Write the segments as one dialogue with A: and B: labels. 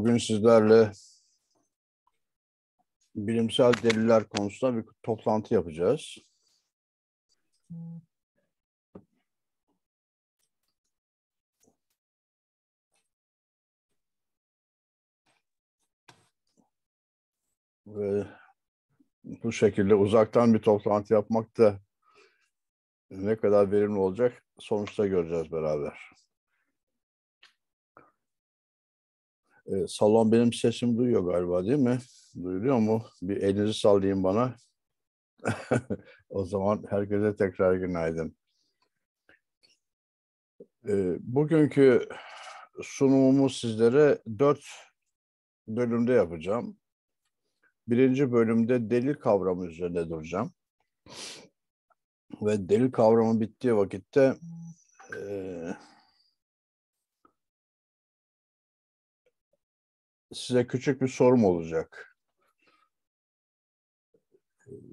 A: Bugün sizlerle bilimsel deliller konusunda bir toplantı yapacağız. Ve bu şekilde uzaktan bir toplantı yapmak da ne kadar verimli olacak sonuçta göreceğiz beraber. E, salon benim sesimi duyuyor galiba değil mi? Duyuluyor mu? Bir elinizi sallayın bana. o zaman herkese tekrar günaydın. E, bugünkü sunumumu sizlere dört bölümde yapacağım. Birinci bölümde delil kavramı üzerine duracağım. Ve delil kavramı bittiği vakitte e, size küçük bir sorum olacak.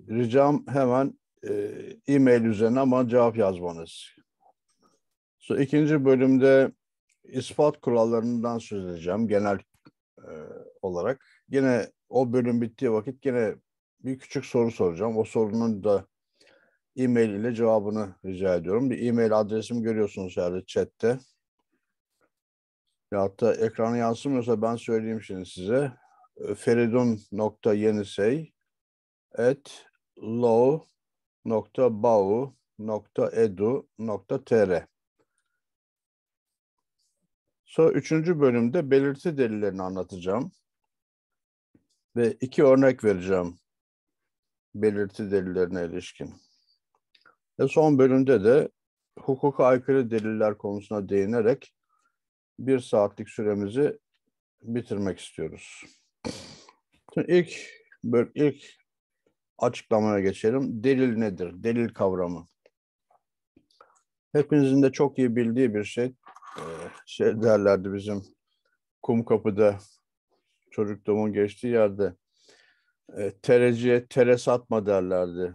A: Ricam hemen e, e-mail üzerine ama cevap yazmanız. So, ikinci bölümde ispat kurallarından söz edeceğim genel e, olarak. Yine o bölüm bittiği vakit yine bir küçük soru soracağım. O sorunun da e-mail ile cevabını rica ediyorum. Bir e-mail adresimi görüyorsunuz herhalde chatte. Ya hatta ekranı yansımıyorsa ben söyleyeyim şimdi size. Ee, feridun.yenisey at law.bau.edu.tr Sonra üçüncü bölümde belirti delillerini anlatacağım. Ve iki örnek vereceğim belirti delillerine ilişkin. Ve son bölümde de hukuka aykırı deliller konusuna değinerek bir saatlik süremizi bitirmek istiyoruz. İlk ilk, böyle ilk açıklamaya geçelim. Delil nedir? Delil kavramı. Hepinizin de çok iyi bildiği bir şey. Ee, şey derlerdi bizim kum kapıda çocukluğumun geçtiği yerde ee, tereciye tere satma derlerdi.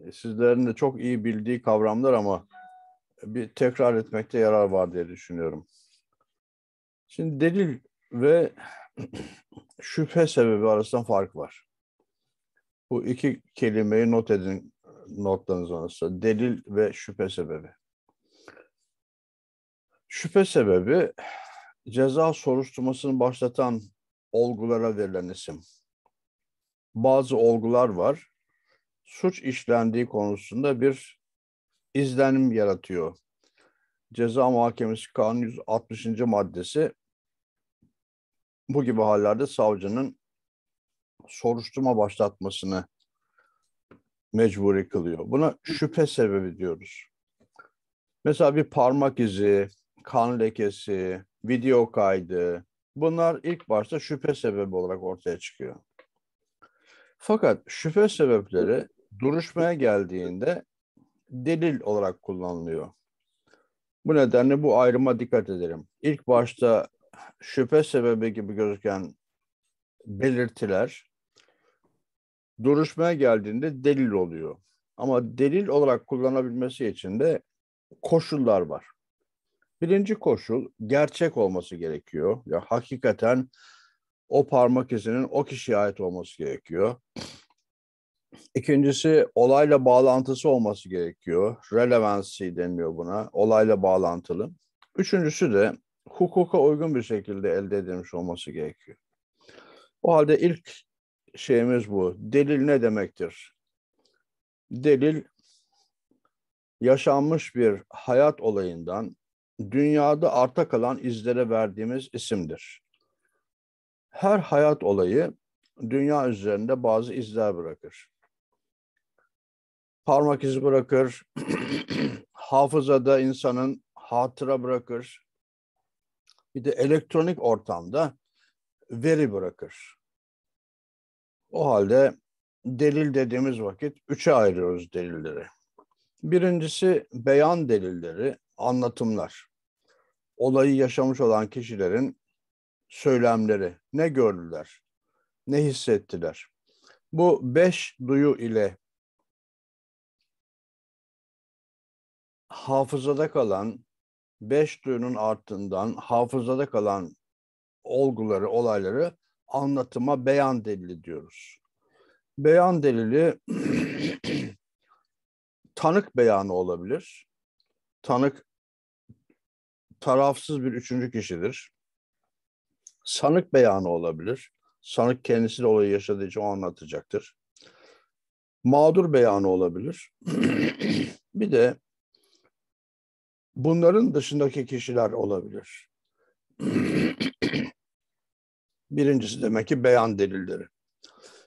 A: Ee, sizlerin de çok iyi bildiği kavramlar ama bir tekrar etmekte yarar var diye düşünüyorum. Şimdi delil ve şüphe sebebi arasında fark var. Bu iki kelimeyi not edin notlarınız arasında. Delil ve şüphe sebebi. Şüphe sebebi ceza soruşturmasını başlatan olgulara verilen isim. Bazı olgular var. Suç işlendiği konusunda bir izlenim yaratıyor. Ceza Mahkemesi Kanun 160. maddesi bu gibi hallerde savcının soruşturma başlatmasını mecburi kılıyor. Buna şüphe sebebi diyoruz. Mesela bir parmak izi, kan lekesi, video kaydı bunlar ilk başta şüphe sebebi olarak ortaya çıkıyor. Fakat şüphe sebepleri duruşmaya geldiğinde delil olarak kullanılıyor. Bu nedenle bu ayrıma dikkat edelim. İlk başta şüphe sebebi gibi gözüken belirtiler duruşmaya geldiğinde delil oluyor. Ama delil olarak kullanabilmesi için de koşullar var. Birinci koşul gerçek olması gerekiyor. Ya hakikaten o parmak izinin o kişiye ait olması gerekiyor. İkincisi olayla bağlantısı olması gerekiyor. Relevancy deniliyor buna. Olayla bağlantılı. Üçüncüsü de hukuka uygun bir şekilde elde edilmiş olması gerekiyor. O halde ilk şeyimiz bu. Delil ne demektir? Delil yaşanmış bir hayat olayından dünyada arta kalan izlere verdiğimiz isimdir. Her hayat olayı dünya üzerinde bazı izler bırakır. Parmak izi bırakır, hafızada insanın hatıra bırakır, bir de elektronik ortamda veri bırakır. O halde delil dediğimiz vakit üçe ayırıyoruz delilleri. Birincisi beyan delilleri, anlatımlar. Olayı yaşamış olan kişilerin söylemleri, ne gördüler, ne hissettiler. Bu beş duyu ile hafızada kalan beş duyunun ardından hafızada kalan olguları, olayları anlatıma beyan delili diyoruz. Beyan delili tanık beyanı olabilir. Tanık tarafsız bir üçüncü kişidir. Sanık beyanı olabilir. Sanık kendisi de olayı yaşadığı için o anlatacaktır. Mağdur beyanı olabilir. bir de bunların dışındaki kişiler olabilir. Birincisi demek ki beyan delilleri.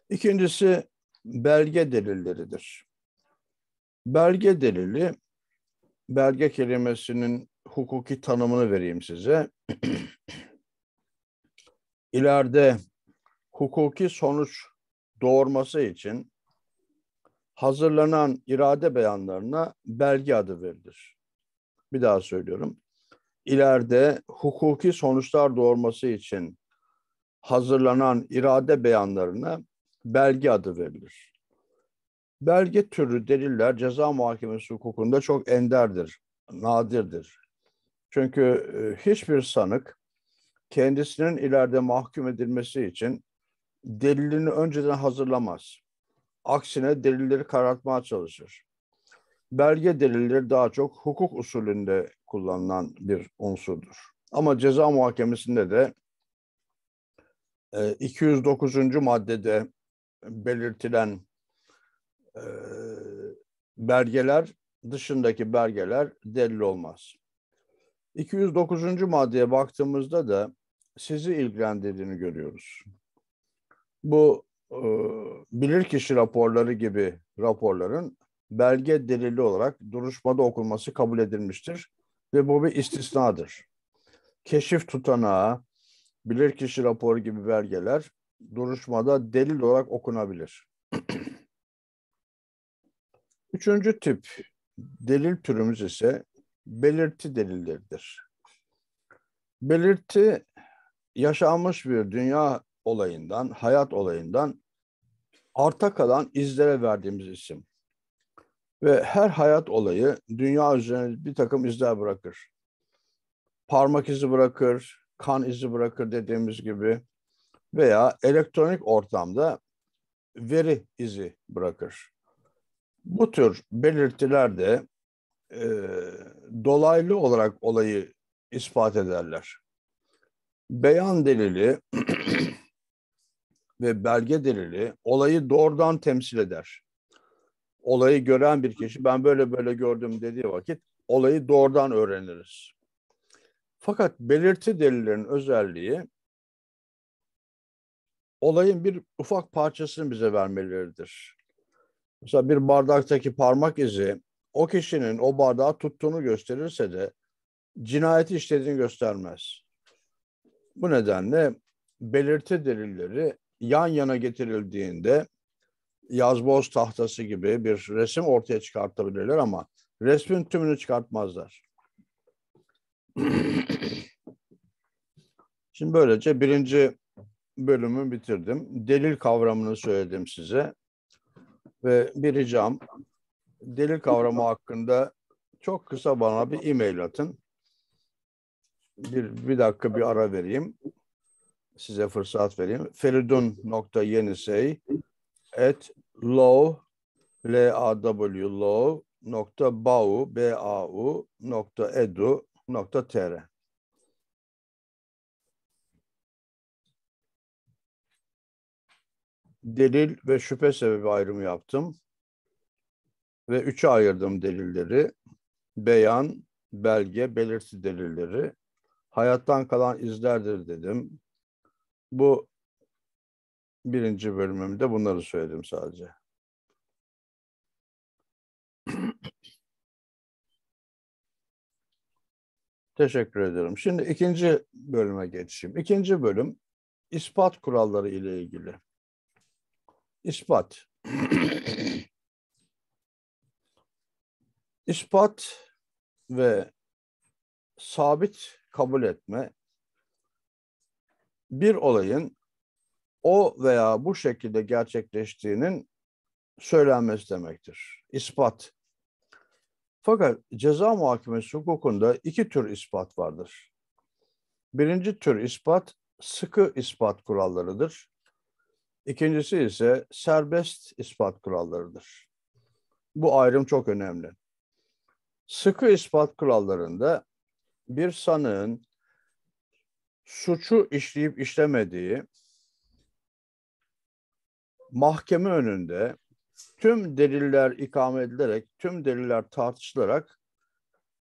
A: İkincisi belge delilleridir. Belge delili, belge kelimesinin hukuki tanımını vereyim size. İleride hukuki sonuç doğurması için hazırlanan irade beyanlarına belge adı verilir bir daha söylüyorum. İleride hukuki sonuçlar doğurması için hazırlanan irade beyanlarına belge adı verilir. Belge türü deliller ceza muhakemesi hukukunda çok enderdir, nadirdir. Çünkü e, hiçbir sanık kendisinin ileride mahkum edilmesi için delilini önceden hazırlamaz. Aksine delilleri karartmaya çalışır belge delilleri daha çok hukuk usulünde kullanılan bir unsurdur. Ama ceza muhakemesinde de 209. E, maddede belirtilen e, belgeler dışındaki belgeler delil olmaz. 209. maddeye baktığımızda da sizi ilgilendirdiğini görüyoruz. Bu e, bilirkişi raporları gibi raporların belge delili olarak duruşmada okunması kabul edilmiştir ve bu bir istisnadır. Keşif tutanağı, bilirkişi raporu gibi belgeler duruşmada delil olarak okunabilir. Üçüncü tip delil türümüz ise belirti delilleridir. Belirti yaşanmış bir dünya olayından, hayat olayından arta kalan izlere verdiğimiz isim. Ve her hayat olayı dünya üzerinde bir takım izler bırakır. Parmak izi bırakır, kan izi bırakır dediğimiz gibi veya elektronik ortamda veri izi bırakır. Bu tür belirtiler de e, dolaylı olarak olayı ispat ederler. Beyan delili ve belge delili olayı doğrudan temsil eder olayı gören bir kişi ben böyle böyle gördüm dediği vakit olayı doğrudan öğreniriz. Fakat belirti delillerin özelliği olayın bir ufak parçasını bize vermeleridir. Mesela bir bardaktaki parmak izi o kişinin o bardağı tuttuğunu gösterirse de cinayeti işlediğini göstermez. Bu nedenle belirti delilleri yan yana getirildiğinde yazboz tahtası gibi bir resim ortaya çıkartabilirler ama resmin tümünü çıkartmazlar. Şimdi böylece birinci bölümü bitirdim. Delil kavramını söyledim size. Ve bir ricam delil kavramı hakkında çok kısa bana bir e-mail atın. Bir, bir dakika bir ara vereyim. Size fırsat vereyim. feridun.yenisey at low l a w low nokta bau b a u nokta edu nokta tr. Delil ve şüphe sebebi ayrımı yaptım. Ve üçe ayırdım delilleri. Beyan, belge, belirsiz delilleri. Hayattan kalan izlerdir dedim. Bu birinci bölümümde bunları söyledim sadece. Teşekkür ederim. Şimdi ikinci bölüme geçeyim. İkinci bölüm ispat kuralları ile ilgili. İspat. ispat ve sabit kabul etme bir olayın o veya bu şekilde gerçekleştiğinin söylenmesi demektir. İspat. Fakat ceza muhakemesi hukukunda iki tür ispat vardır. Birinci tür ispat sıkı ispat kurallarıdır. İkincisi ise serbest ispat kurallarıdır. Bu ayrım çok önemli. Sıkı ispat kurallarında bir sanığın suçu işleyip işlemediği, mahkeme önünde tüm deliller ikame edilerek, tüm deliller tartışılarak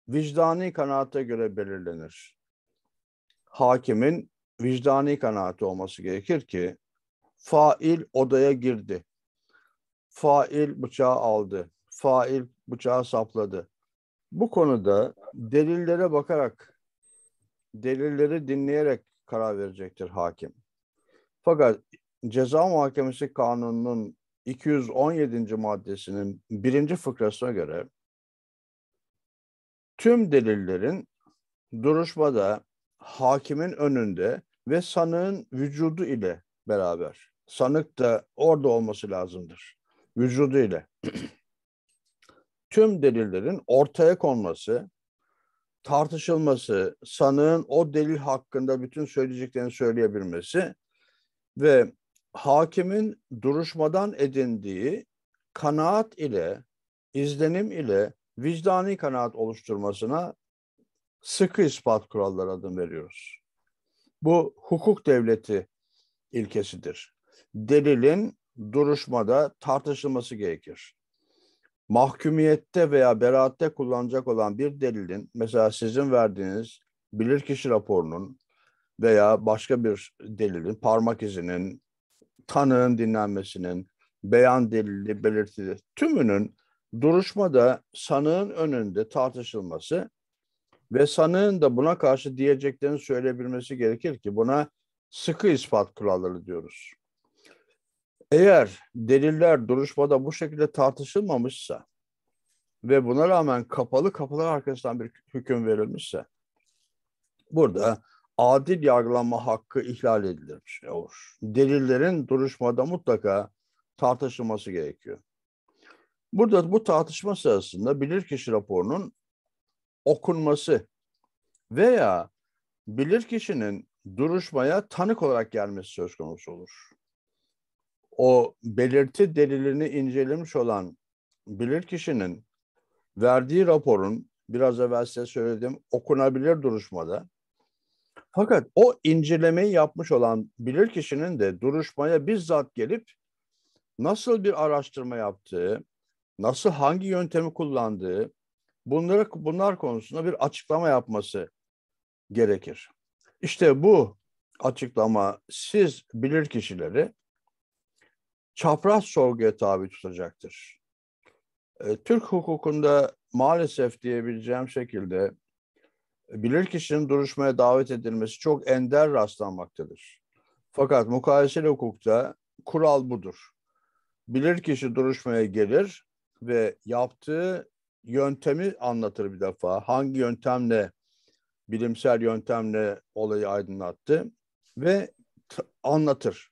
A: vicdani kanaate göre belirlenir. Hakimin vicdani kanaati olması gerekir ki fail odaya girdi. Fail bıçağı aldı. Fail bıçağı sapladı. Bu konuda delillere bakarak, delilleri dinleyerek karar verecektir hakim. Fakat Ceza Muhakemesi Kanunu'nun 217. maddesinin birinci fıkrasına göre tüm delillerin duruşmada hakimin önünde ve sanığın vücudu ile beraber. Sanık da orada olması lazımdır. Vücudu ile. tüm delillerin ortaya konması, tartışılması, sanığın o delil hakkında bütün söyleyeceklerini söyleyebilmesi ve hakimin duruşmadan edindiği kanaat ile, izlenim ile vicdani kanaat oluşturmasına sıkı ispat kuralları adını veriyoruz. Bu hukuk devleti ilkesidir. Delilin duruşmada tartışılması gerekir. Mahkumiyette veya beraatte kullanacak olan bir delilin, mesela sizin verdiğiniz bilirkişi raporunun veya başka bir delilin parmak izinin, tanığın dinlenmesinin, beyan delili belirtili tümünün duruşmada sanığın önünde tartışılması ve sanığın da buna karşı diyeceklerini söyleyebilmesi gerekir ki buna sıkı ispat kuralları diyoruz. Eğer deliller duruşmada bu şekilde tartışılmamışsa ve buna rağmen kapalı kapılar arkasından bir hüküm verilmişse burada adil yargılanma hakkı ihlal edilirmiş e, olur. Delillerin duruşmada mutlaka tartışılması gerekiyor. Burada bu tartışma sırasında bilirkişi raporunun okunması veya bilirkişinin duruşmaya tanık olarak gelmesi söz konusu olur. O belirti delilini incelemiş olan bilirkişinin verdiği raporun biraz evvel size söylediğim okunabilir duruşmada fakat o incelemeyi yapmış olan bilirkişinin de duruşmaya bizzat gelip nasıl bir araştırma yaptığı, nasıl hangi yöntemi kullandığı, bunları bunlar konusunda bir açıklama yapması gerekir. İşte bu açıklama siz bilir kişileri çapraz sorguya tabi tutacaktır. Ee, Türk hukukunda maalesef diyebileceğim şekilde bilirkişinin duruşmaya davet edilmesi çok ender rastlanmaktadır. Fakat mukayeseli hukukta kural budur. Bilirkişi duruşmaya gelir ve yaptığı yöntemi anlatır bir defa. Hangi yöntemle, bilimsel yöntemle olayı aydınlattı ve anlatır.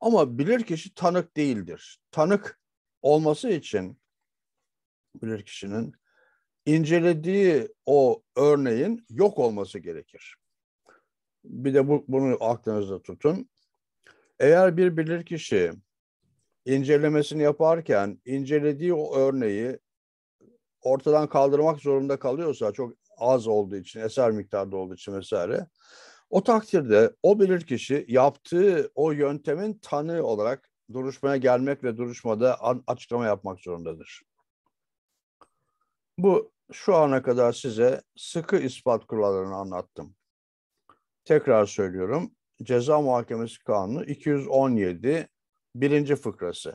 A: Ama bilirkişi tanık değildir. Tanık olması için bilirkişinin incelediği o örneğin yok olması gerekir. Bir de bu, bunu aklınızda tutun. Eğer bir bilirkişi incelemesini yaparken incelediği o örneği ortadan kaldırmak zorunda kalıyorsa çok az olduğu için, eser miktarda olduğu için vesaire. O takdirde o bilirkişi yaptığı o yöntemin tanığı olarak duruşmaya gelmek ve duruşmada açıklama yapmak zorundadır. Bu şu ana kadar size sıkı ispat kurallarını anlattım. Tekrar söylüyorum. Ceza Muhakemesi Kanunu 217 birinci fıkrası.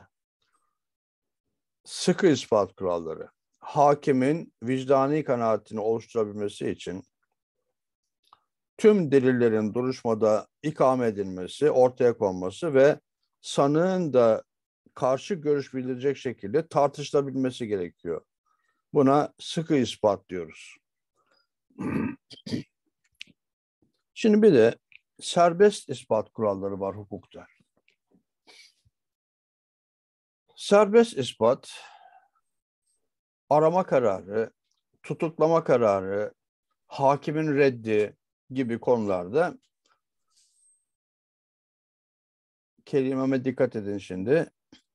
A: Sıkı ispat kuralları. Hakimin vicdani kanaatini oluşturabilmesi için tüm delillerin duruşmada ikame edilmesi, ortaya konması ve sanığın da karşı görüş bildirecek şekilde tartışılabilmesi gerekiyor. Buna sıkı ispat diyoruz. Şimdi bir de serbest ispat kuralları var hukukta. Serbest ispat arama kararı, tutuklama kararı, hakimin reddi gibi konularda kelimeme dikkat edin şimdi.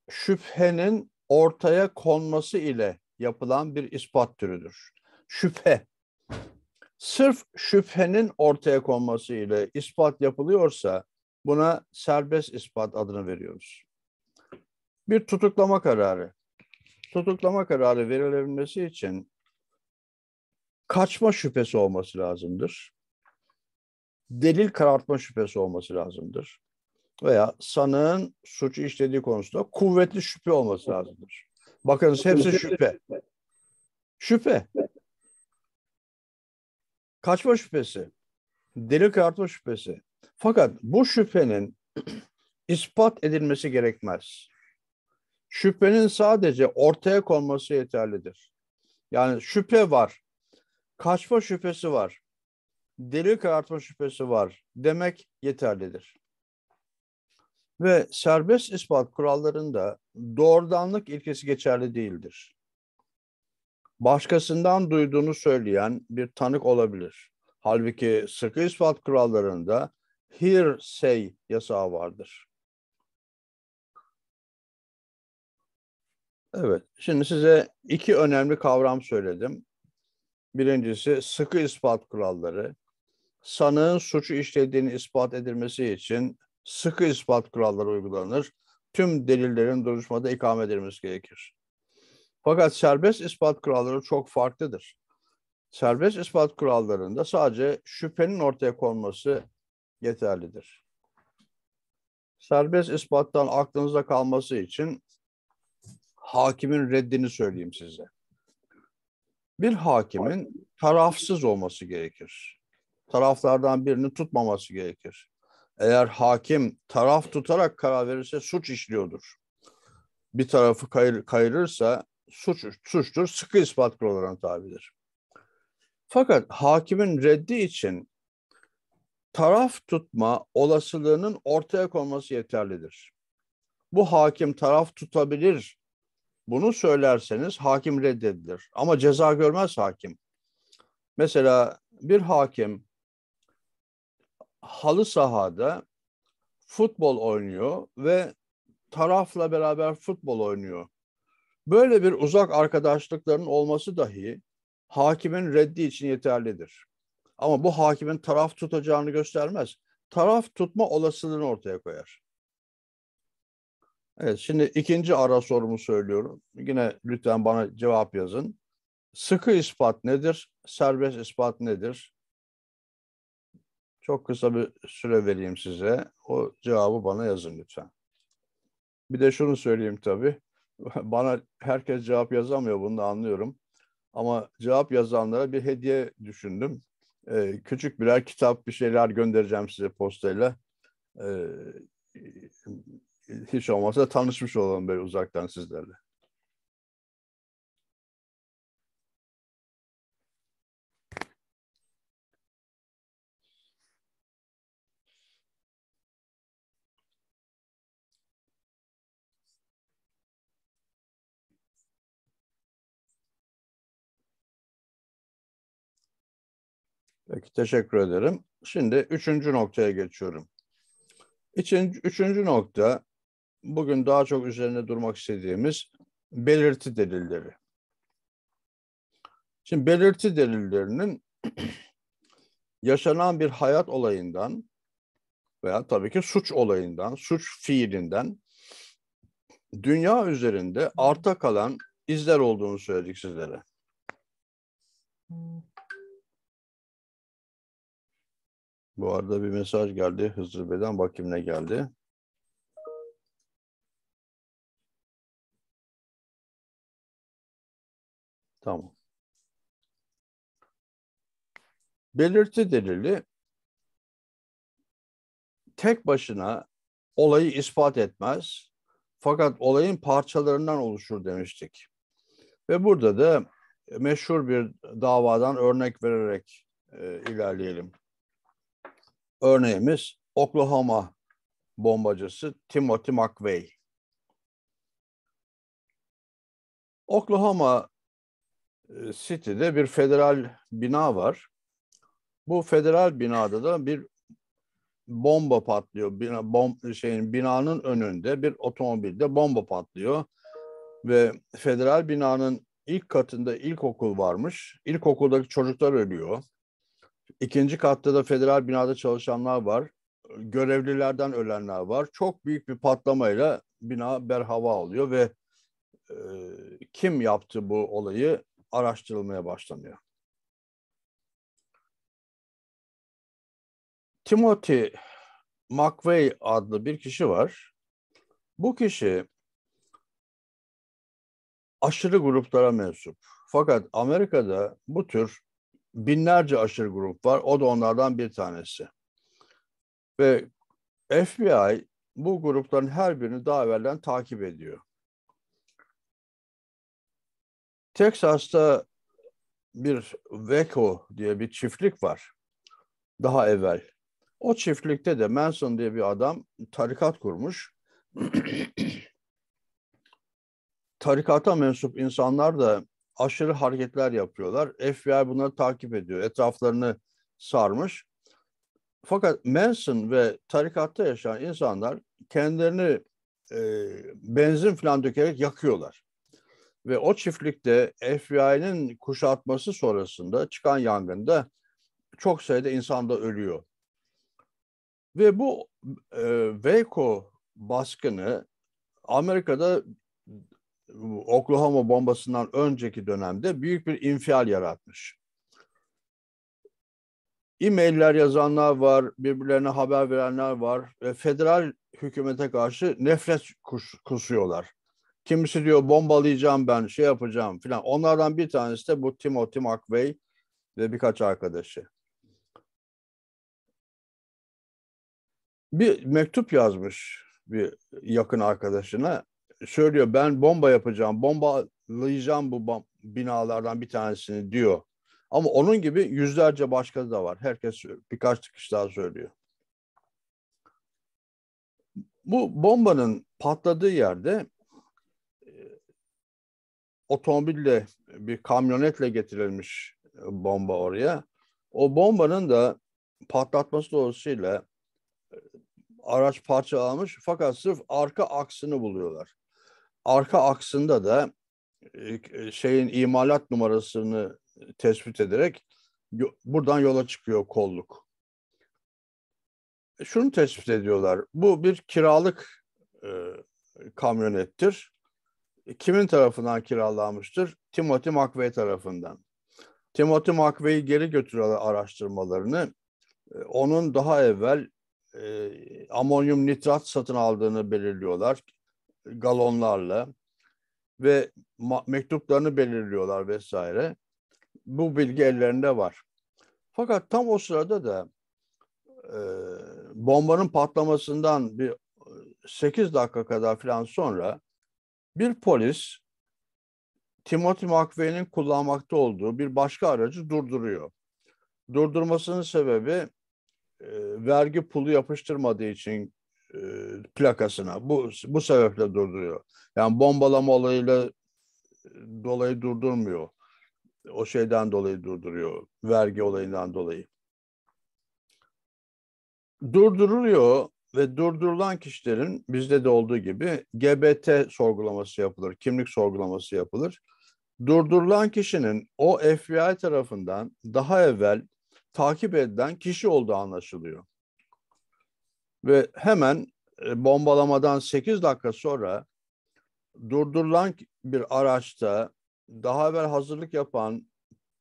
A: Şüphenin ortaya konması ile yapılan bir ispat türüdür. Şüphe. Sırf şüphenin ortaya konması ile ispat yapılıyorsa buna serbest ispat adını veriyoruz. Bir tutuklama kararı. Tutuklama kararı verilebilmesi için kaçma şüphesi olması lazımdır. Delil karartma şüphesi olması lazımdır. Veya sanığın suçu işlediği konusunda kuvvetli şüphe olması lazımdır. Bakınız hepsi şüphe. Şüphe. Kaçma şüphesi. Delil kartma şüphesi. Fakat bu şüphenin ispat edilmesi gerekmez. Şüphenin sadece ortaya konması yeterlidir. Yani şüphe var. Kaçma şüphesi var. Delil karartma şüphesi var demek yeterlidir. Ve serbest ispat kurallarında doğrudanlık ilkesi geçerli değildir. Başkasından duyduğunu söyleyen bir tanık olabilir. Halbuki sıkı ispat kurallarında hearsay yasağı vardır. Evet, şimdi size iki önemli kavram söyledim. Birincisi sıkı ispat kuralları. Sanığın suçu işlediğini ispat edilmesi için Sıkı ispat kuralları uygulanır. Tüm delillerin duruşmada ikame edilmesi gerekir. Fakat serbest ispat kuralları çok farklıdır. Serbest ispat kurallarında sadece şüphenin ortaya konması yeterlidir. Serbest ispattan aklınızda kalması için hakimin reddini söyleyeyim size. Bir hakimin tarafsız olması gerekir. Taraflardan birini tutmaması gerekir eğer hakim taraf tutarak karar verirse suç işliyordur. Bir tarafı kayır, kayırırsa suç suçtur, sıkı ispat kurallarına tabidir. Fakat hakimin reddi için taraf tutma olasılığının ortaya konması yeterlidir. Bu hakim taraf tutabilir. Bunu söylerseniz hakim reddedilir. Ama ceza görmez hakim. Mesela bir hakim halı sahada futbol oynuyor ve tarafla beraber futbol oynuyor. Böyle bir uzak arkadaşlıkların olması dahi hakimin reddi için yeterlidir. Ama bu hakimin taraf tutacağını göstermez. Taraf tutma olasılığını ortaya koyar. Evet şimdi ikinci ara sorumu söylüyorum. Yine lütfen bana cevap yazın. Sıkı ispat nedir? Serbest ispat nedir? Çok kısa bir süre vereyim size. O cevabı bana yazın lütfen. Bir de şunu söyleyeyim tabii. Bana herkes cevap yazamıyor bunu da anlıyorum. Ama cevap yazanlara bir hediye düşündüm. Ee, küçük birer kitap bir şeyler göndereceğim size postayla. Ee, hiç olmazsa tanışmış olalım böyle uzaktan sizlerle. Peki teşekkür ederim. Şimdi üçüncü noktaya geçiyorum. İçin, üçüncü nokta bugün daha çok üzerine durmak istediğimiz belirti delilleri. Şimdi belirti delillerinin yaşanan bir hayat olayından veya tabii ki suç olayından, suç fiilinden dünya üzerinde arta kalan izler olduğunu söyledik sizlere. Bu arada bir mesaj geldi. Hızır Bey'den bakayım ne geldi. Tamam. Belirti delili tek başına olayı ispat etmez fakat olayın parçalarından oluşur demiştik. Ve burada da meşhur bir davadan örnek vererek e, ilerleyelim örneğimiz Oklahoma bombacısı Timothy McVeigh. Oklahoma e, City'de bir federal bina var. Bu federal binada da bir bomba patlıyor. Bina, bom, şeyin, binanın önünde bir otomobilde bomba patlıyor. Ve federal binanın ilk katında ilkokul varmış. İlkokuldaki çocuklar ölüyor. İkinci katta da federal binada çalışanlar var. Görevlilerden ölenler var. Çok büyük bir patlamayla bina berhava alıyor ve e, kim yaptı bu olayı araştırılmaya başlanıyor. Timothy McVeigh adlı bir kişi var. Bu kişi aşırı gruplara mensup. Fakat Amerika'da bu tür binlerce aşırı grup var. O da onlardan bir tanesi. Ve FBI bu grupların her birini daha evvelden takip ediyor. Texas'ta bir Waco diye bir çiftlik var. Daha evvel. O çiftlikte de Manson diye bir adam tarikat kurmuş. tarikata mensup insanlar da aşırı hareketler yapıyorlar. FBI bunları takip ediyor. Etraflarını sarmış. Fakat Manson ve tarikatta yaşayan insanlar kendilerini e, benzin falan dökerek yakıyorlar. Ve o çiftlikte FBI'nin kuşatması sonrasında çıkan yangında çok sayıda insan da ölüyor. Ve bu e, Waco baskını Amerika'da Oklahoma bombasından önceki dönemde büyük bir infial yaratmış. E-mailler yazanlar var, birbirlerine haber verenler var ve federal hükümete karşı nefret kus kusuyorlar. Kimisi diyor bombalayacağım ben, şey yapacağım filan. Onlardan bir tanesi de bu Timothy McVeigh ve birkaç arkadaşı. Bir mektup yazmış bir yakın arkadaşına söylüyor ben bomba yapacağım, bombalayacağım bu binalardan bir tanesini diyor. Ama onun gibi yüzlerce başka da var. Herkes birkaç tıkış daha söylüyor. Bu bombanın patladığı yerde e, otomobille bir kamyonetle getirilmiş e, bomba oraya. O bombanın da patlatması dolayısıyla e, araç parçalanmış fakat sırf arka aksını buluyorlar arka aksında da şeyin imalat numarasını tespit ederek buradan yola çıkıyor kolluk. E, şunu tespit ediyorlar. Bu bir kiralık e, kamyonettir. Kimin tarafından kiralanmıştır? Timothy McVeigh tarafından. Timothy McVeigh'i geri götürüyorlar araştırmalarını. E, onun daha evvel e, amonyum nitrat satın aldığını belirliyorlar galonlarla ve mektuplarını belirliyorlar vesaire. Bu bilgi ellerinde var. Fakat tam o sırada da e, bombanın patlamasından bir 8 e, dakika kadar falan sonra bir polis Timothy McVeigh'in kullanmakta olduğu bir başka aracı durduruyor. Durdurmasının sebebi e, vergi pulu yapıştırmadığı için e, plakasına. Bu, bu sebeple durduruyor. Yani bombalama olayıyla e, dolayı durdurmuyor. O şeyden dolayı durduruyor. Vergi olayından dolayı. Durduruluyor ve durdurulan kişilerin bizde de olduğu gibi GBT sorgulaması yapılır, kimlik sorgulaması yapılır. Durdurulan kişinin o FBI tarafından daha evvel takip edilen kişi olduğu anlaşılıyor. Ve hemen e, bombalamadan 8 dakika sonra durdurulan bir araçta daha evvel hazırlık yapan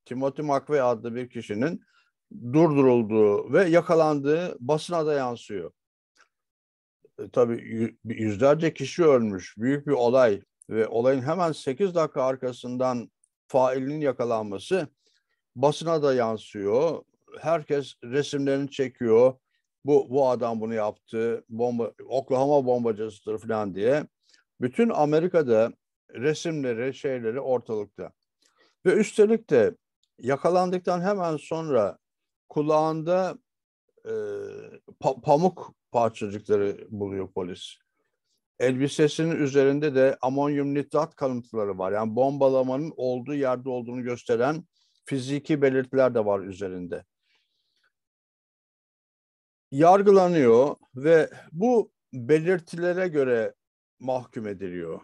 A: Timothy McVeigh adlı bir kişinin durdurulduğu ve yakalandığı basına da yansıyor. E, tabii yüzlerce kişi ölmüş. Büyük bir olay ve olayın hemen 8 dakika arkasından failinin yakalanması basına da yansıyor. Herkes resimlerini çekiyor bu bu adam bunu yaptı, bomba Oklahoma bombacısıdır falan diye bütün Amerika'da resimleri, şeyleri ortalıkta. Ve üstelik de yakalandıktan hemen sonra kulağında e, pa- pamuk parçacıkları buluyor polis. Elbisesinin üzerinde de amonyum nitrat kalıntıları var. Yani bombalamanın olduğu yerde olduğunu gösteren fiziki belirtiler de var üzerinde yargılanıyor ve bu belirtilere göre mahkum ediliyor.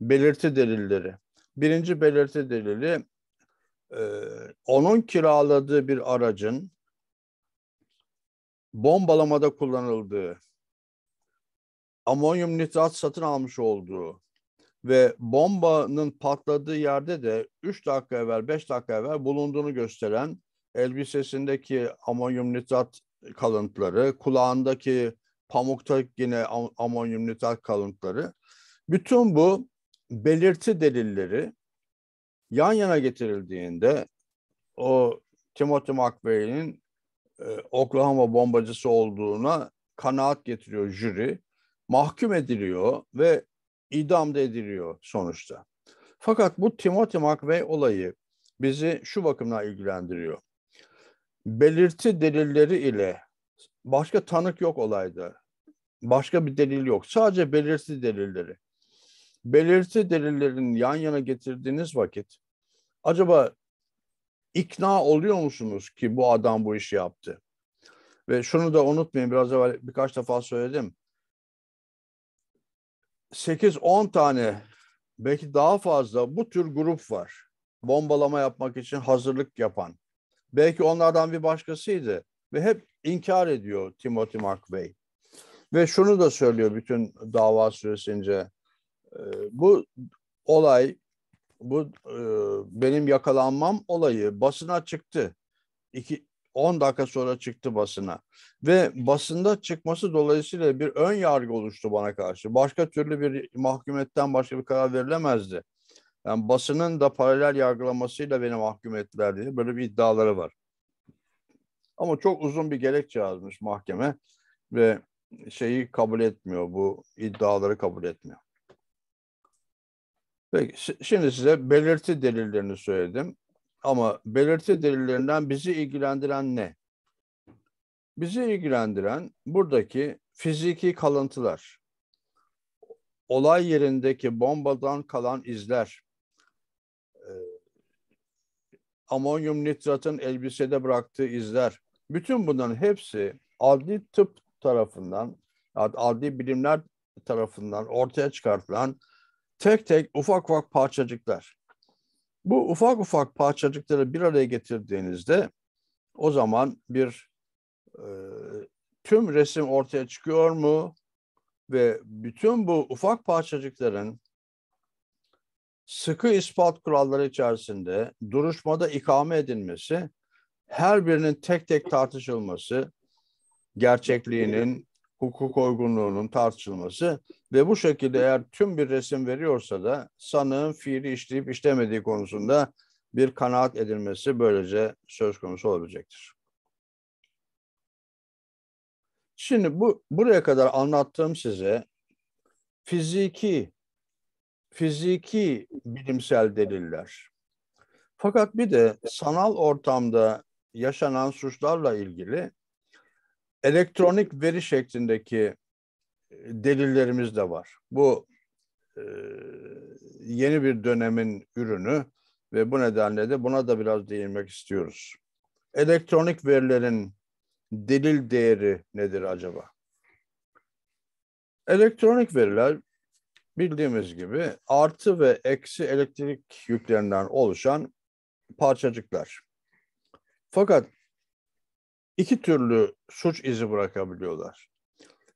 A: Belirti delilleri. Birinci belirti delili e, onun kiraladığı bir aracın bombalamada kullanıldığı, amonyum nitrat satın almış olduğu ve bombanın patladığı yerde de 3 dakika evvel, 5 dakika evvel bulunduğunu gösteren elbisesindeki amonyum nitrat kalıntıları, kulağındaki pamukta yine amonyum nitrat kalıntıları. Bütün bu belirti delilleri yan yana getirildiğinde o Timothy McVeigh'in e, Oklahoma bombacısı olduğuna kanaat getiriyor jüri. Mahkum ediliyor ve idam da ediliyor sonuçta. Fakat bu Timothy McVeigh olayı bizi şu bakımdan ilgilendiriyor belirti delilleri ile başka tanık yok olayda. Başka bir delil yok. Sadece belirti delilleri. Belirti delillerin yan yana getirdiğiniz vakit acaba ikna oluyor musunuz ki bu adam bu işi yaptı? Ve şunu da unutmayın biraz evvel birkaç defa söyledim. 8-10 tane belki daha fazla bu tür grup var. Bombalama yapmak için hazırlık yapan. Belki onlardan bir başkasıydı. Ve hep inkar ediyor Timothy McVeigh. Ve şunu da söylüyor bütün dava süresince. E, bu olay, bu e, benim yakalanmam olayı basına çıktı. İki, 10 dakika sonra çıktı basına. Ve basında çıkması dolayısıyla bir ön yargı oluştu bana karşı. Başka türlü bir mahkumiyetten başka bir karar verilemezdi yani basının da paralel yargılamasıyla beni mahkum ettiler diye böyle bir iddiaları var. Ama çok uzun bir gerekçe yazmış mahkeme ve şeyi kabul etmiyor, bu iddiaları kabul etmiyor. Peki, şimdi size belirti delillerini söyledim. Ama belirti delillerinden bizi ilgilendiren ne? Bizi ilgilendiren buradaki fiziki kalıntılar, olay yerindeki bombadan kalan izler, amonyum nitratın elbisede bıraktığı izler. Bütün bunların hepsi adli tıp tarafından, adli bilimler tarafından ortaya çıkartılan tek tek ufak ufak parçacıklar. Bu ufak ufak parçacıkları bir araya getirdiğinizde o zaman bir e, tüm resim ortaya çıkıyor mu ve bütün bu ufak parçacıkların sıkı ispat kuralları içerisinde duruşmada ikame edilmesi, her birinin tek tek tartışılması, gerçekliğinin, hukuk uygunluğunun tartışılması ve bu şekilde eğer tüm bir resim veriyorsa da sanığın fiili işleyip işlemediği konusunda bir kanaat edilmesi böylece söz konusu olabilecektir. Şimdi bu buraya kadar anlattığım size fiziki fiziki bilimsel deliller. Fakat bir de sanal ortamda yaşanan suçlarla ilgili elektronik veri şeklindeki e, delillerimiz de var. Bu e, yeni bir dönemin ürünü ve bu nedenle de buna da biraz değinmek istiyoruz. Elektronik verilerin delil değeri nedir acaba? Elektronik veriler bildiğimiz gibi artı ve eksi elektrik yüklerinden oluşan parçacıklar. Fakat iki türlü suç izi bırakabiliyorlar.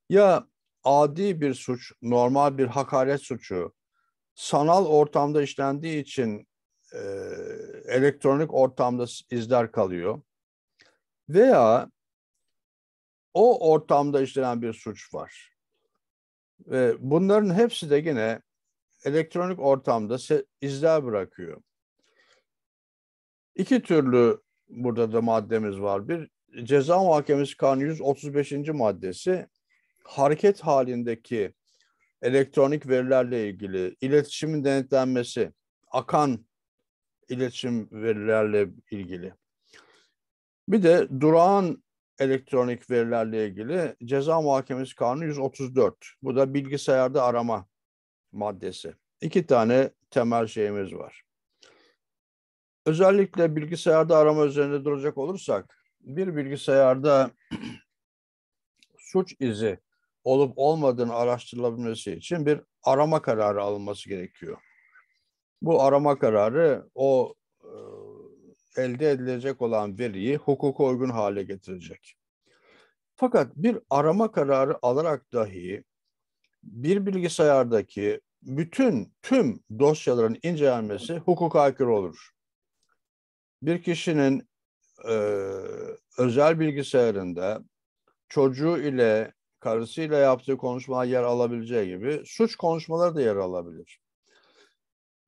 A: Ya adi bir suç, normal bir hakaret suçu sanal ortamda işlendiği için e, elektronik ortamda izler kalıyor. Veya o ortamda işlenen bir suç var. Ve bunların hepsi de yine elektronik ortamda izler bırakıyor. İki türlü burada da maddemiz var. Bir ceza muhakemesi kanunu 135. maddesi hareket halindeki elektronik verilerle ilgili iletişimin denetlenmesi, akan iletişim verilerle ilgili. Bir de durağan elektronik verilerle ilgili ceza muhakemesi kanunu 134. Bu da bilgisayarda arama maddesi. İki tane temel şeyimiz var. Özellikle bilgisayarda arama üzerinde duracak olursak, bir bilgisayarda suç izi olup olmadığını araştırılabilmesi için bir arama kararı alınması gerekiyor. Bu arama kararı o elde edilecek olan veriyi hukuka uygun hale getirecek. Fakat bir arama kararı alarak dahi bir bilgisayardaki bütün tüm dosyaların incelenmesi hukuka aykırı olur. Bir kişinin e, özel bilgisayarında çocuğu ile karısıyla yaptığı konuşmalar yer alabileceği gibi suç konuşmaları da yer alabilir.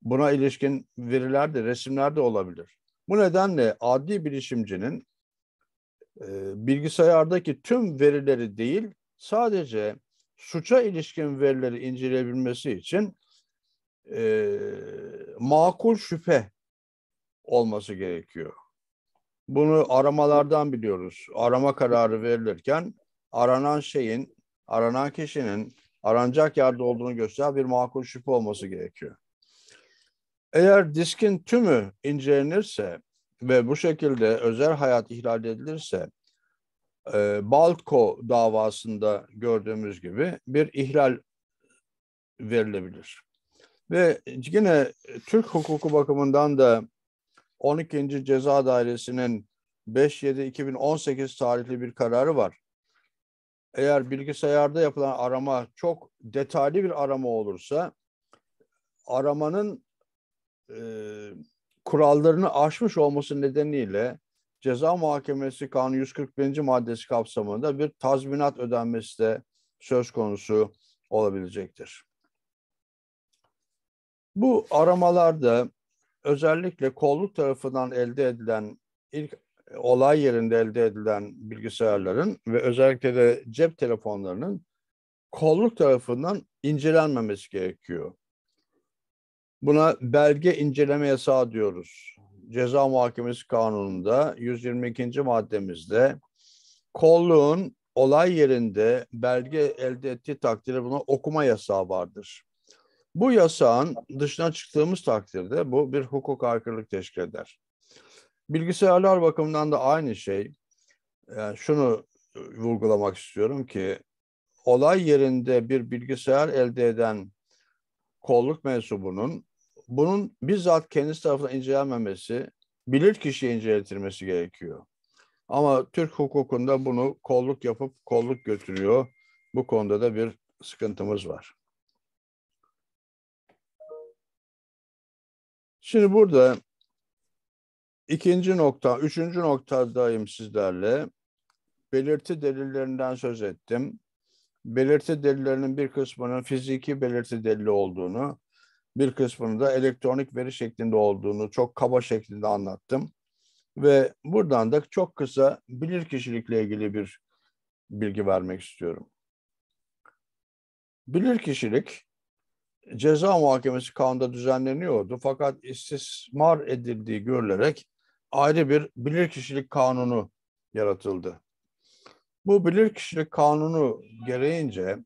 A: Buna ilişkin veriler de resimler de olabilir. Bu nedenle adli bilişimcinin e, bilgisayardaki tüm verileri değil, sadece suça ilişkin verileri inceleyebilmesi için e, makul şüphe olması gerekiyor. Bunu aramalardan biliyoruz. Arama kararı verilirken aranan şeyin, aranan kişinin aranacak yerde olduğunu gösteren bir makul şüphe olması gerekiyor. Eğer diskin tümü incelenirse ve bu şekilde özel hayat ihlal edilirse e, Balko davasında gördüğümüz gibi bir ihlal verilebilir. Ve yine Türk hukuku bakımından da 12. Ceza Dairesi'nin 5-7-2018 tarihli bir kararı var. Eğer bilgisayarda yapılan arama çok detaylı bir arama olursa aramanın e, kurallarını aşmış olması nedeniyle ceza muhakemesi kanun 141. maddesi kapsamında bir tazminat ödenmesi de söz konusu olabilecektir. Bu aramalarda özellikle kolluk tarafından elde edilen ilk olay yerinde elde edilen bilgisayarların ve özellikle de cep telefonlarının kolluk tarafından incelenmemesi gerekiyor. Buna belge inceleme yasağı diyoruz. Ceza Muhakemesi Kanunu'nda 122. maddemizde kolluğun olay yerinde belge elde ettiği takdirde buna okuma yasağı vardır. Bu yasağın dışına çıktığımız takdirde bu bir hukuk aykırılık teşkil eder. Bilgisayarlar bakımından da aynı şey. Yani ee, şunu vurgulamak istiyorum ki olay yerinde bir bilgisayar elde eden kolluk mensubunun bunun bizzat kendisi tarafından incelenmemesi, bilir kişiye inceletilmesi gerekiyor. Ama Türk hukukunda bunu kolluk yapıp kolluk götürüyor. Bu konuda da bir sıkıntımız var. Şimdi burada ikinci nokta, üçüncü noktadayım sizlerle. Belirti delillerinden söz ettim. Belirti delillerinin bir kısmının fiziki belirti delili olduğunu, bir kısmını da elektronik veri şeklinde olduğunu çok kaba şeklinde anlattım. Ve buradan da çok kısa bilir kişilikle ilgili bir bilgi vermek istiyorum. Bilir kişilik ceza muhakemesi kanunda düzenleniyordu fakat istismar edildiği görülerek ayrı bir bilir kişilik kanunu yaratıldı. Bu bilir kişilik kanunu gereğince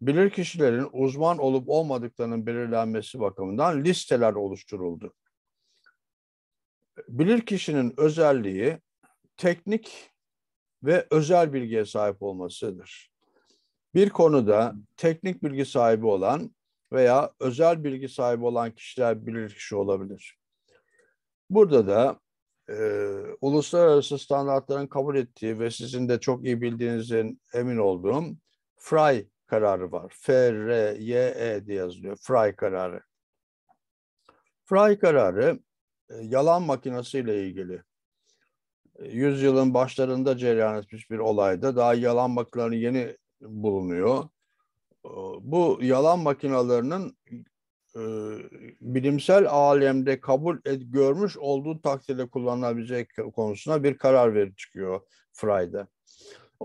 A: bilir kişilerin uzman olup olmadıklarının belirlenmesi bakımından listeler oluşturuldu. Bilir kişinin özelliği teknik ve özel bilgiye sahip olmasıdır. Bir konuda teknik bilgi sahibi olan veya özel bilgi sahibi olan kişiler bilir kişi olabilir. Burada da e, uluslararası standartların kabul ettiği ve sizin de çok iyi bildiğinizin emin olduğum Fry kararı var. F, R, Y, E diye yazılıyor. Fry kararı. Fry kararı e, yalan ile ilgili. E, yüzyılın başlarında cereyan etmiş bir olayda daha yalan makinaları yeni bulunuyor. E, bu yalan makinalarının bilimsel alemde kabul et, görmüş olduğu takdirde kullanılabilecek konusuna bir karar veri çıkıyor Fry'da.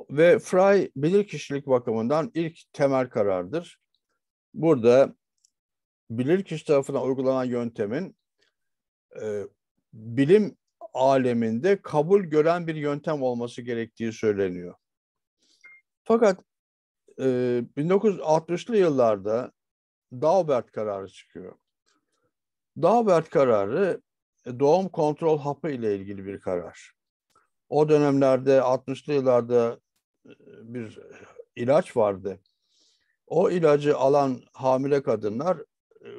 A: Ve Fry bilirkişilik bakımından ilk temel karardır. Burada bilirkişi tarafından uygulanan yöntemin e, bilim aleminde kabul gören bir yöntem olması gerektiği söyleniyor. Fakat e, 1960'lı yıllarda Daubert kararı çıkıyor. Daubert kararı e, doğum kontrol hapı ile ilgili bir karar. O dönemlerde 60'lı yıllarda e, bir ilaç vardı. O ilacı alan hamile kadınlar e,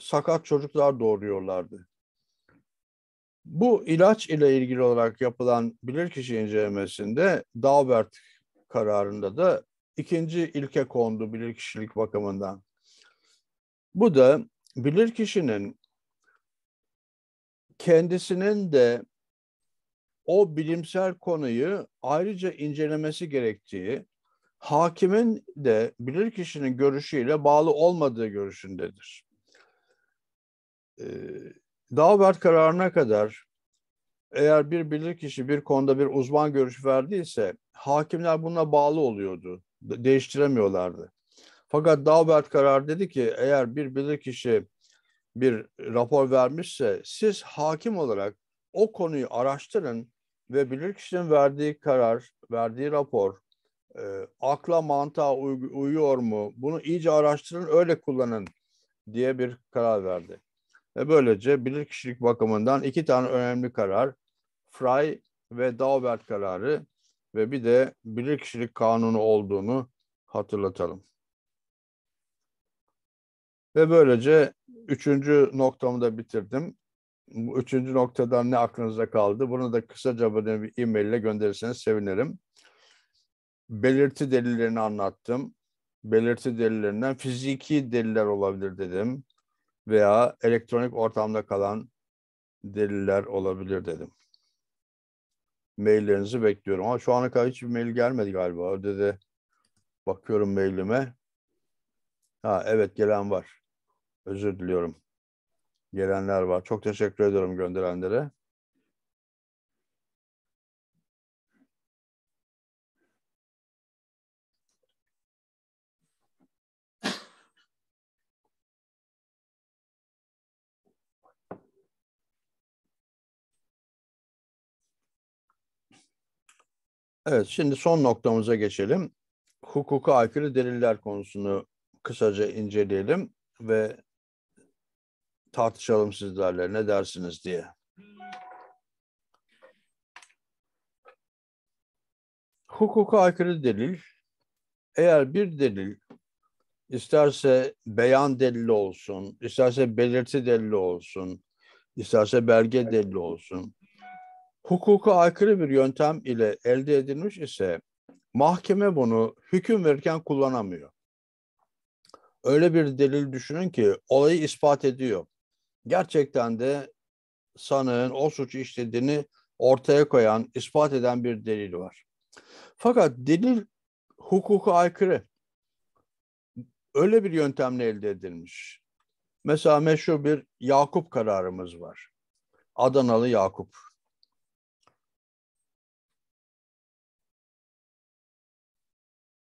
A: sakat çocuklar doğuruyorlardı. Bu ilaç ile ilgili olarak yapılan bilirkişi incelemesinde Daubert kararında da ikinci ilke kondu bilirkişilik bakımından. Bu da bilirkişinin kendisinin de o bilimsel konuyu ayrıca incelemesi gerektiği, hakimin de bilir kişinin görüşüyle bağlı olmadığı görüşündedir. Ee, Daubert kararına kadar eğer bir bilirkişi bir konuda bir uzman görüş verdiyse hakimler buna bağlı oluyordu. Değiştiremiyorlardı. Fakat Daubert karar dedi ki eğer bir bilirkişi bir rapor vermişse siz hakim olarak o konuyu araştırın ve bilirkişinin verdiği karar, verdiği rapor e, akla mantığa uy- uyuyor mu? Bunu iyice araştırın, öyle kullanın diye bir karar verdi. Ve böylece bilirkişilik bakımından iki tane önemli karar, Fry ve Daubert kararı ve bir de bilirkişilik kanunu olduğunu hatırlatalım. Ve böylece üçüncü noktamı da bitirdim üçüncü noktadan ne aklınıza kaldı? Bunu da kısaca bana bir e-mail ile gönderirseniz sevinirim. Belirti delillerini anlattım. Belirti delillerinden fiziki deliller olabilir dedim. Veya elektronik ortamda kalan deliller olabilir dedim. Maillerinizi bekliyorum. Ama şu ana kadar hiçbir mail gelmedi galiba. Öde de bakıyorum mailime. Ha evet gelen var. Özür diliyorum gelenler var. Çok teşekkür ediyorum gönderenlere. Evet, şimdi son noktamıza geçelim. Hukuka aykırı deliller konusunu kısaca inceleyelim ve tartışalım sizlerle ne dersiniz diye. Hukuka aykırı delil, eğer bir delil isterse beyan delili olsun, isterse belirti delili olsun, isterse belge delili olsun, hukuka aykırı bir yöntem ile elde edilmiş ise mahkeme bunu hüküm verirken kullanamıyor. Öyle bir delil düşünün ki olayı ispat ediyor gerçekten de sanığın o suçu işlediğini ortaya koyan, ispat eden bir delil var. Fakat delil hukuka aykırı. Öyle bir yöntemle elde edilmiş. Mesela meşhur bir Yakup kararımız var. Adanalı Yakup.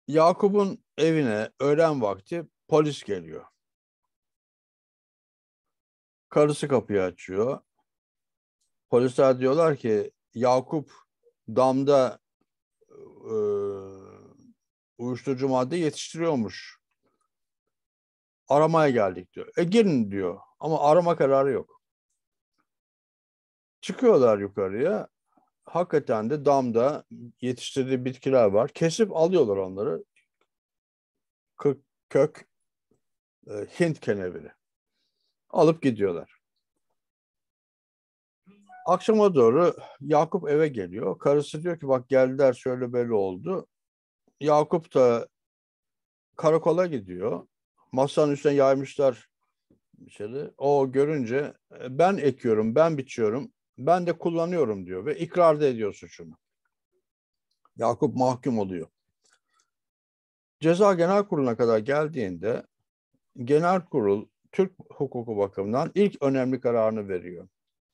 A: Yakup'un evine öğlen vakti polis geliyor. Karısı kapıyı açıyor. Polisler diyorlar ki Yakup damda e, uyuşturucu madde yetiştiriyormuş. Aramaya geldik diyor. E girin diyor ama arama kararı yok. Çıkıyorlar yukarıya. Hakikaten de damda yetiştirdiği bitkiler var. Kesip alıyorlar onları. Kök, kök e, Hint keneviri. Alıp gidiyorlar. Akşama doğru Yakup eve geliyor. Karısı diyor ki bak geldiler şöyle böyle oldu. Yakup da karakola gidiyor. Masanın üstüne yaymışlar şeyleri. O görünce e, ben ekiyorum, ben biçiyorum, ben de kullanıyorum diyor ve ikrar da ediyor suçunu. Yakup mahkum oluyor. Ceza Genel Kurulu'na kadar geldiğinde Genel Kurul Türk hukuku bakımından ilk önemli kararını veriyor.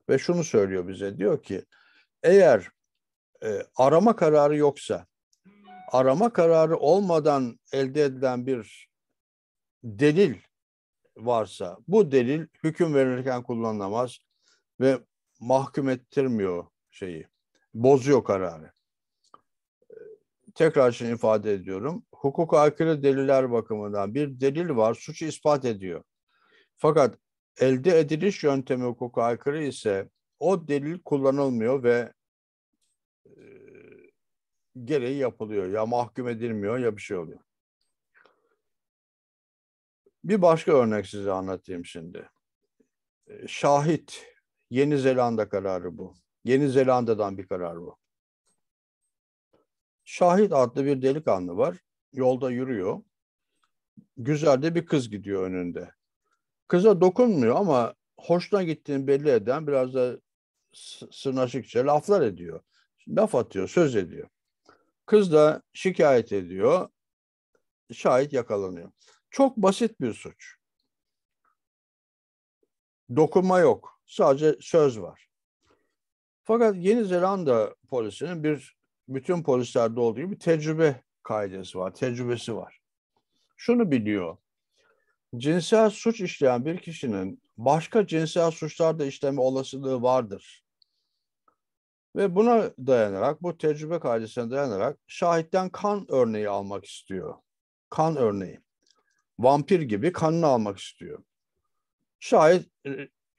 A: Ve şunu söylüyor bize diyor ki eğer e, arama kararı yoksa arama kararı olmadan elde edilen bir delil varsa bu delil hüküm verirken kullanılamaz ve mahkum ettirmiyor şeyi. Bozuyor kararı. E, tekrar için ifade ediyorum. Hukuka aykırı deliller bakımından bir delil var, suçu ispat ediyor. Fakat elde ediliş yöntemi hukuka aykırı ise o delil kullanılmıyor ve e, gereği yapılıyor. Ya mahkum edilmiyor ya bir şey oluyor. Bir başka örnek size anlatayım şimdi. Şahit Yeni Zelanda kararı bu. Yeni Zelanda'dan bir karar bu. Şahit adlı bir delikanlı var. Yolda yürüyor. Güzel de bir kız gidiyor önünde kıza dokunmuyor ama hoşuna gittiğini belli eden biraz da sırnaşıkça laflar ediyor. Laf atıyor, söz ediyor. Kız da şikayet ediyor. Şahit yakalanıyor. Çok basit bir suç. Dokunma yok. Sadece söz var. Fakat Yeni Zelanda polisinin bir bütün polislerde olduğu gibi tecrübe kaidesi var, tecrübesi var. Şunu biliyor cinsel suç işleyen bir kişinin başka cinsel suçlar da işleme olasılığı vardır. Ve buna dayanarak, bu tecrübe kaydısına dayanarak şahitten kan örneği almak istiyor. Kan örneği. Vampir gibi kanını almak istiyor. Şahit e,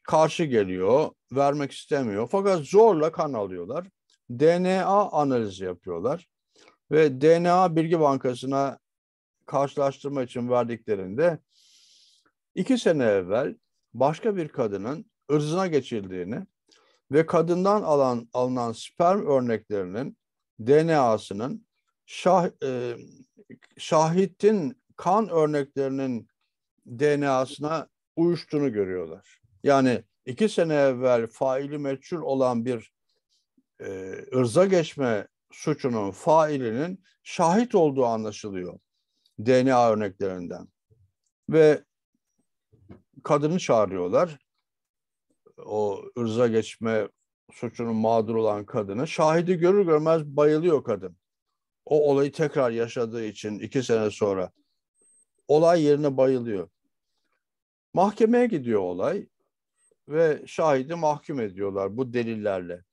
A: karşı geliyor, vermek istemiyor. Fakat zorla kan alıyorlar. DNA analizi yapıyorlar. Ve DNA Bilgi Bankası'na karşılaştırma için verdiklerinde İki sene evvel başka bir kadının ırzına geçildiğini ve kadından alan alınan sperm örneklerinin DNA'sının şah, e, şahitin kan örneklerinin DNA'sına uyuştuğunu görüyorlar. Yani iki sene evvel faili meçhul olan bir e, ırza geçme suçunun failinin şahit olduğu anlaşılıyor DNA örneklerinden. Ve kadını çağırıyorlar. O ırza geçme suçunun mağdur olan kadını. Şahidi görür görmez bayılıyor kadın. O olayı tekrar yaşadığı için iki sene sonra olay yerine bayılıyor. Mahkemeye gidiyor olay ve şahidi mahkum ediyorlar bu delillerle.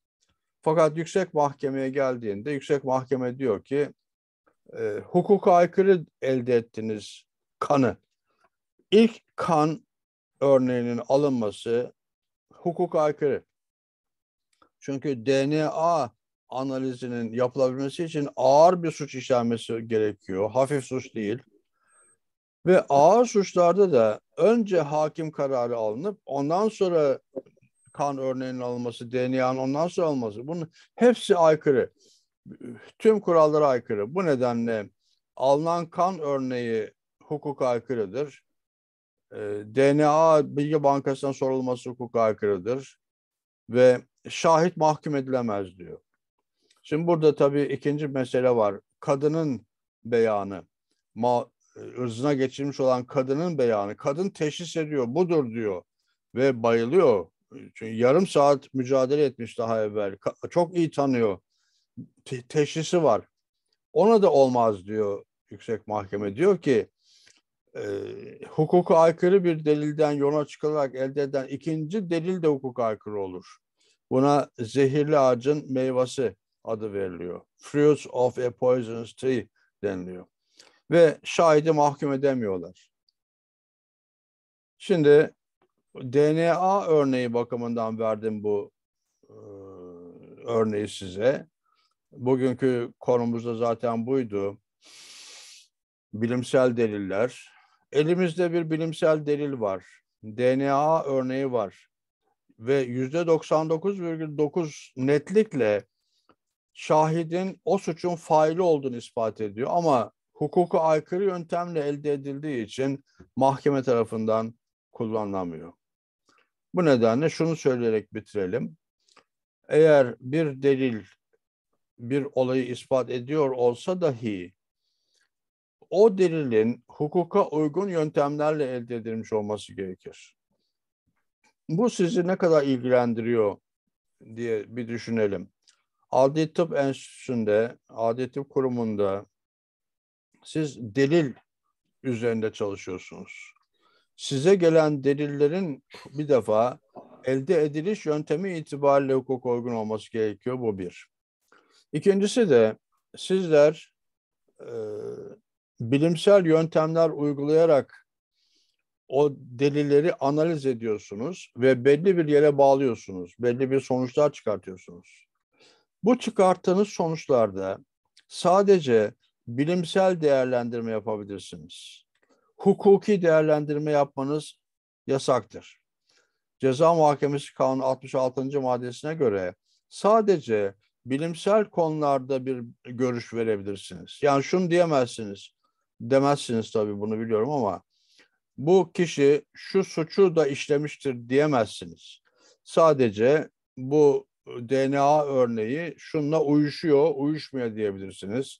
A: Fakat yüksek mahkemeye geldiğinde yüksek mahkeme diyor ki e, hukuka aykırı elde ettiniz kanı. İlk kan örneğinin alınması hukuk aykırı. Çünkü DNA analizinin yapılabilmesi için ağır bir suç işlenmesi gerekiyor. Hafif suç değil. Ve ağır suçlarda da önce hakim kararı alınıp ondan sonra kan örneğinin alınması, DNA'nın ondan sonra alınması. Bunun hepsi aykırı. Tüm kurallara aykırı. Bu nedenle alınan kan örneği hukuk aykırıdır. Ee, DNA Bilgi bankasından sorulması hukuka aykırıdır ve şahit mahkum edilemez diyor. Şimdi burada tabii ikinci mesele var. Kadının beyanı, ma ırzına geçirmiş olan kadının beyanı. Kadın teşhis ediyor, budur diyor ve bayılıyor. Çünkü yarım saat mücadele etmiş daha evvel. Çok iyi tanıyor. Te teşhisi var. Ona da olmaz diyor yüksek mahkeme. Diyor ki e, hukuka aykırı bir delilden yola çıkılarak elde eden ikinci delil de hukuka aykırı olur. Buna zehirli ağacın meyvesi adı veriliyor. Fruits of a poisonous tree deniliyor. Ve şahidi mahkum edemiyorlar. Şimdi DNA örneği bakımından verdim bu e, örneği size. Bugünkü konumuzda zaten buydu. Bilimsel deliller, Elimizde bir bilimsel delil var. DNA örneği var. Ve yüzde 99,9 netlikle şahidin o suçun faili olduğunu ispat ediyor. Ama hukuka aykırı yöntemle elde edildiği için mahkeme tarafından kullanılamıyor. Bu nedenle şunu söyleyerek bitirelim. Eğer bir delil bir olayı ispat ediyor olsa dahi o delilin hukuka uygun yöntemlerle elde edilmiş olması gerekir. Bu sizi ne kadar ilgilendiriyor diye bir düşünelim. Adli Tıp Enstitüsü'nde, Adli Tıp Kurumu'nda siz delil üzerinde çalışıyorsunuz. Size gelen delillerin bir defa elde ediliş yöntemi itibariyle hukuk uygun olması gerekiyor. Bu bir. İkincisi de sizler e, bilimsel yöntemler uygulayarak o delilleri analiz ediyorsunuz ve belli bir yere bağlıyorsunuz. Belli bir sonuçlar çıkartıyorsunuz. Bu çıkarttığınız sonuçlarda sadece bilimsel değerlendirme yapabilirsiniz. Hukuki değerlendirme yapmanız yasaktır. Ceza Muhakemesi Kanunu 66. maddesine göre sadece bilimsel konularda bir görüş verebilirsiniz. Yani şunu diyemezsiniz demezsiniz tabii bunu biliyorum ama bu kişi şu suçu da işlemiştir diyemezsiniz. Sadece bu DNA örneği şunla uyuşuyor, uyuşmuyor diyebilirsiniz.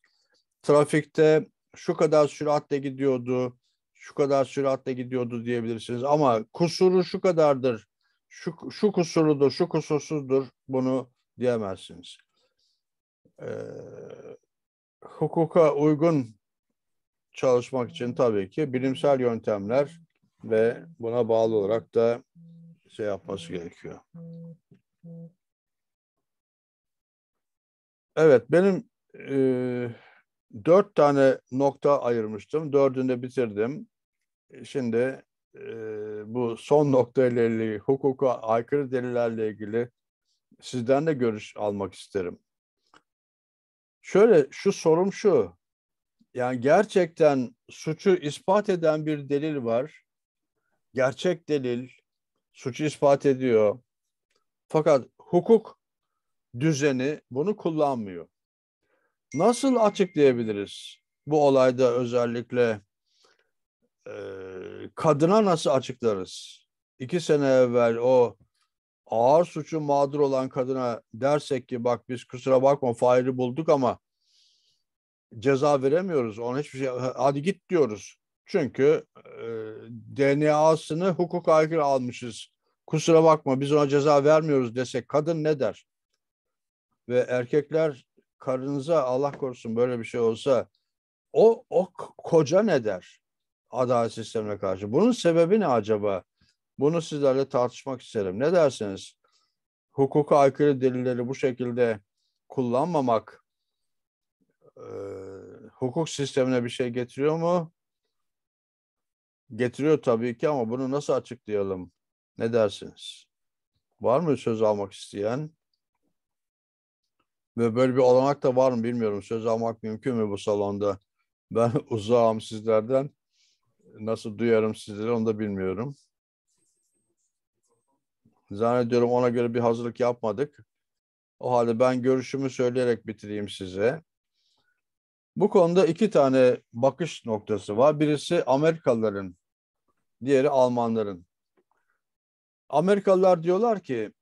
A: Trafikte şu kadar süratle gidiyordu, şu kadar süratle gidiyordu diyebilirsiniz ama kusuru şu kadardır, şu, şu kusurludur, şu kusursuzdur bunu diyemezsiniz. Ee, hukuka uygun çalışmak için tabii ki bilimsel yöntemler ve buna bağlı olarak da şey yapması gerekiyor. Evet benim e, dört tane nokta ayırmıştım. Dördünü de bitirdim. Şimdi e, bu son nokta ile ilgili hukuka aykırı delillerle ilgili sizden de görüş almak isterim. Şöyle şu sorum şu. Yani gerçekten suçu ispat eden bir delil var. Gerçek delil suçu ispat ediyor. Fakat hukuk düzeni bunu kullanmıyor. Nasıl açıklayabiliriz bu olayda özellikle e, kadına nasıl açıklarız? İki sene evvel o ağır suçu mağdur olan kadına dersek ki bak biz kusura bakma faili bulduk ama ceza veremiyoruz. Ona hiçbir şey hadi git diyoruz. Çünkü e, DNA'sını hukuk aykırı almışız. Kusura bakma biz ona ceza vermiyoruz desek kadın ne der? Ve erkekler karınıza Allah korusun böyle bir şey olsa o, o koca ne der adalet sistemine karşı? Bunun sebebi ne acaba? Bunu sizlerle tartışmak isterim. Ne dersiniz? Hukuka aykırı delilleri bu şekilde kullanmamak e, hukuk sistemine bir şey getiriyor mu? Getiriyor tabii ki ama bunu nasıl açıklayalım? Ne dersiniz? Var mı söz almak isteyen? Ve böyle bir olanak da var mı bilmiyorum. Söz almak mümkün mü bu salonda? Ben uzağım sizlerden. Nasıl duyarım sizleri onu da bilmiyorum. Zannediyorum ona göre bir hazırlık yapmadık. O halde ben görüşümü söyleyerek bitireyim size. Bu konuda iki tane bakış noktası var. Birisi Amerikalıların, diğeri Almanların. Amerikalılar diyorlar ki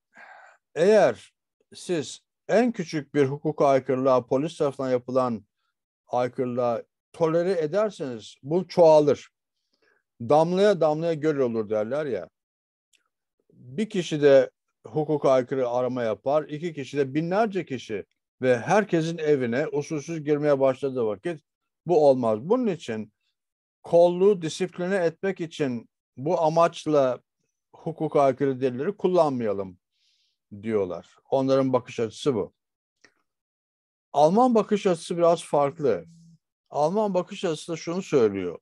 A: eğer siz en küçük bir hukuka aykırılığa, polis tarafından yapılan aykırılığa tolere ederseniz bu çoğalır. Damlaya damlaya göl olur derler ya. Bir kişi de hukuka aykırı arama yapar, iki kişi de binlerce kişi ve herkesin evine usulsüz girmeye başladığı vakit bu olmaz. Bunun için kolluğu disipline etmek için bu amaçla hukuk aykırı delilleri kullanmayalım diyorlar. Onların bakış açısı bu. Alman bakış açısı biraz farklı. Alman bakış açısı da şunu söylüyor.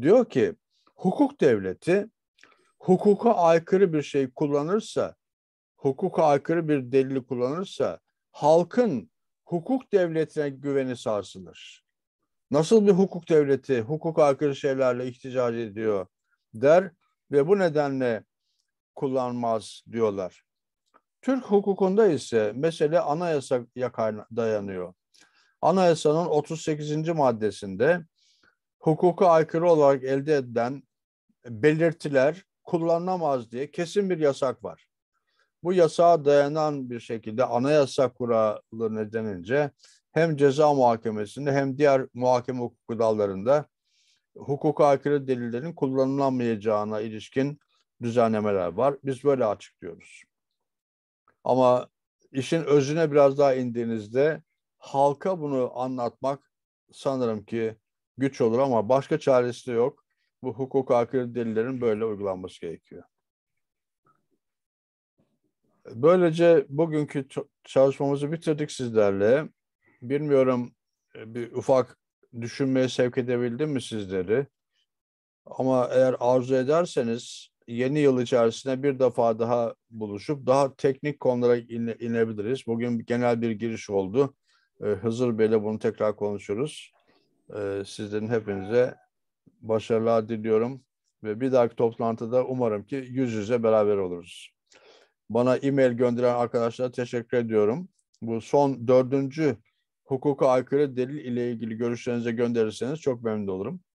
A: Diyor ki hukuk devleti hukuka aykırı bir şey kullanırsa, hukuka aykırı bir delili kullanırsa halkın hukuk devletine güveni sarsılır. Nasıl bir hukuk devleti hukuk aykırı şeylerle ihticac ediyor der ve bu nedenle kullanmaz diyorlar. Türk hukukunda ise mesele anayasaya dayanıyor. Anayasanın 38. maddesinde hukuka aykırı olarak elde edilen belirtiler kullanılamaz diye kesin bir yasak var. Bu yasağa dayanan bir şekilde anayasa kuralı nedenince hem ceza muhakemesinde hem diğer muhakeme hukuku dallarında hukuka aykırı delillerin kullanılamayacağına ilişkin düzenlemeler var. Biz böyle açıklıyoruz. Ama işin özüne biraz daha indiğinizde halka bunu anlatmak sanırım ki güç olur ama başka çaresi de yok. Bu hukuk aykırı delillerin böyle uygulanması gerekiyor. Böylece bugünkü çalışmamızı bitirdik sizlerle. Bilmiyorum e, bir ufak düşünmeye sevk edebildim mi sizleri? Ama eğer arzu ederseniz yeni yıl içerisinde bir defa daha buluşup daha teknik konulara ine, inebiliriz. Bugün genel bir giriş oldu. Ee, Hızır Bey'le bunu tekrar konuşuruz. Ee, sizlerin hepinize başarılar diliyorum ve bir dahaki toplantıda umarım ki yüz yüze beraber oluruz. Bana e-mail gönderen arkadaşlara teşekkür ediyorum. Bu son dördüncü hukuka aykırı delil ile ilgili görüşlerinize gönderirseniz çok memnun olurum.